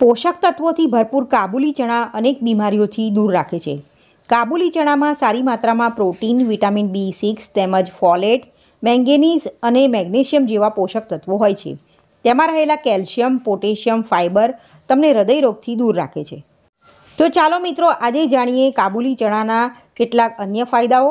પોષક તત્વોથી ભરપૂર કાબુલી ચણા અનેક બીમારીઓથી દૂર રાખે છે કાબુલી ચણામાં સારી માત્રામાં પ્રોટીન વિટામિન બી સિક્સ તેમજ ફોલેટ મેંગેનીઝ અને મેગ્નેશિયમ જેવા પોષક તત્વો હોય છે તેમાં રહેલા કેલ્શિયમ પોટેશિયમ ફાઇબર તમને હૃદયરોગથી દૂર રાખે છે તો ચાલો મિત્રો આજે જાણીએ કાબુલી ચણાના કેટલાક અન્ય ફાયદાઓ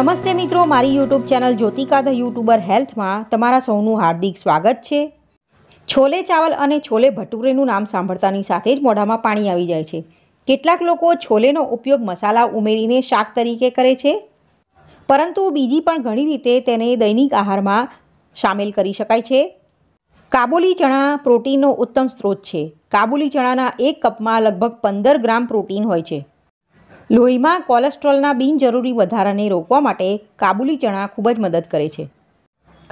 નમસ્તે મિત્રો મારી YouTube channel Jyotika the YouTuber હેલ્થમાં તમારા સૌનું હાર્દિક સ્વાગત છે છોલે ચાવલ અને છોલે ભટુરેનું નામ સાંભળતાની સાથે જ મોઢામાં પાણી આવી જાય છે કેટલાક લોકો છોલેનો ઉપયોગ મસાલા ઉમેરીને શાક તરીકે કરે છે પરંતુ બીજી પણ ઘણી રીતે તેને દૈનિક આહારમાં સામેલ કરી શકાય છે કાબુલી ચણા પ્રોટીનનો ઉત્તમ સ્ત્રોત છે કાબુલી ચણાના એક કપમાં લગભગ પંદર ગ્રામ પ્રોટીન હોય છે લોહીમાં કોલેસ્ટ્રોલના બિનજરૂરી વધારાને રોકવા માટે કાબુલી ચણા ખૂબ જ મદદ કરે છે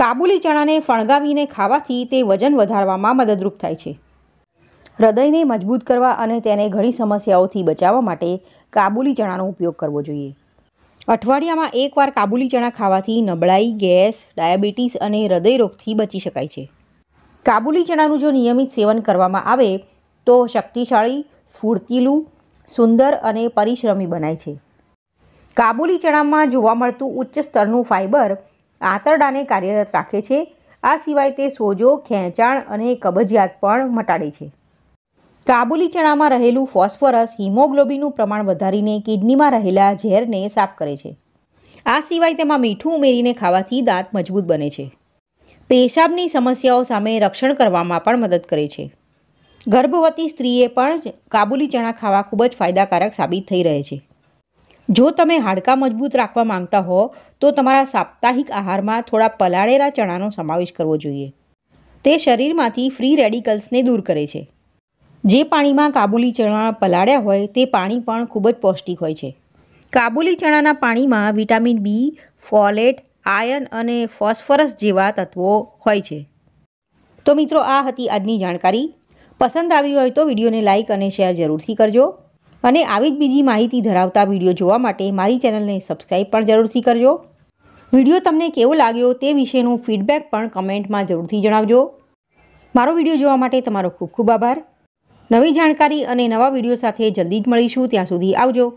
કાબુલી ચણાને ફણગાવીને ખાવાથી તે વજન વધારવામાં મદદરૂપ થાય છે હૃદયને મજબૂત કરવા અને તેને ઘણી સમસ્યાઓથી બચાવવા માટે કાબુલી ચણાનો ઉપયોગ કરવો જોઈએ અઠવાડિયામાં એકવાર કાબુલી ચણા ખાવાથી નબળાઈ ગેસ ડાયાબિટીસ અને હૃદયરોગથી બચી શકાય છે કાબુલી ચણાનું જો નિયમિત સેવન કરવામાં આવે તો શક્તિશાળી સ્ફૂર્તિલું સુંદર અને પરિશ્રમી બનાય છે કાબુલી ચણામાં જોવા મળતું ઉચ્ચ સ્તરનું ફાઇબર આંતરડાને કાર્યરત રાખે છે આ સિવાય તે સોજો ખેંચાણ અને કબજિયાત પણ મટાડે છે કાબુલી ચણામાં રહેલું ફોસ્ફરસ હિમોગ્લોબિનનું પ્રમાણ વધારીને કિડનીમાં રહેલા ઝેરને સાફ કરે છે આ સિવાય તેમાં મીઠું ઉમેરીને ખાવાથી દાંત મજબૂત બને છે પેશાબની સમસ્યાઓ સામે રક્ષણ કરવામાં પણ મદદ કરે છે ગર્ભવતી સ્ત્રીએ પણ કાબુલી ચણા ખાવા ખૂબ જ ફાયદાકારક સાબિત થઈ રહે છે જો તમે હાડકાં મજબૂત રાખવા માંગતા હો તો તમારા સાપ્તાહિક આહારમાં થોડા પલાળેલા ચણાનો સમાવેશ કરવો જોઈએ તે શરીરમાંથી ફ્રી રેડિકલ્સને દૂર કરે છે જે પાણીમાં કાબુલી ચણા પલાળ્યા હોય તે પાણી પણ ખૂબ જ પૌષ્ટિક હોય છે કાબુલી ચણાના પાણીમાં વિટામિન બી ફોલેટ આયર્ન અને ફોસ્ફરસ જેવા તત્વો હોય છે તો મિત્રો આ હતી આજની જાણકારી પસંદ આવી હોય તો વિડીયોને લાઇક અને શેર જરૂરથી કરજો અને આવી જ બીજી માહિતી ધરાવતા વિડીયો જોવા માટે મારી ચેનલને સબસ્ક્રાઈબ પણ જરૂરથી કરજો વિડીયો તમને કેવો લાગ્યો તે વિશેનું ફીડબેક પણ કમેન્ટમાં જરૂરથી જણાવજો મારો વિડીયો જોવા માટે તમારો ખૂબ ખૂબ આભાર નવી જાણકારી અને નવા વિડીયો સાથે જલ્દી જ મળીશું ત્યાં સુધી આવજો